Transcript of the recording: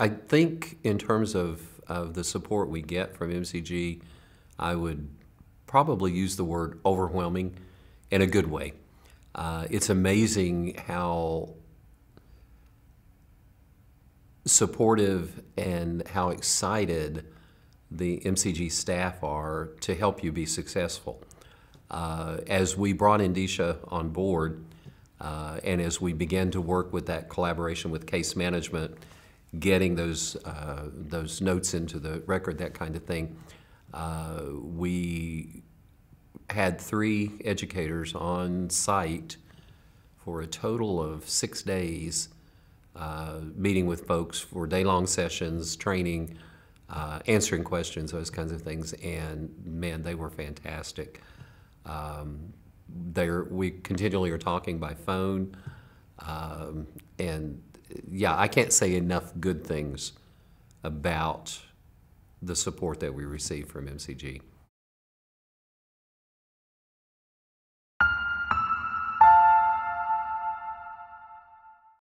I think in terms of, of the support we get from MCG, I would probably use the word overwhelming in a good way. Uh, it's amazing how supportive and how excited the MCG staff are to help you be successful. Uh, as we brought Indisha on board uh, and as we began to work with that collaboration with case management, getting those uh, those notes into the record, that kind of thing. Uh, we had three educators on site for a total of six days, uh, meeting with folks for day-long sessions, training, uh, answering questions, those kinds of things. And man, they were fantastic. Um, they we continually are talking by phone. Um, and yeah, I can't say enough good things about the support that we receive from MCG.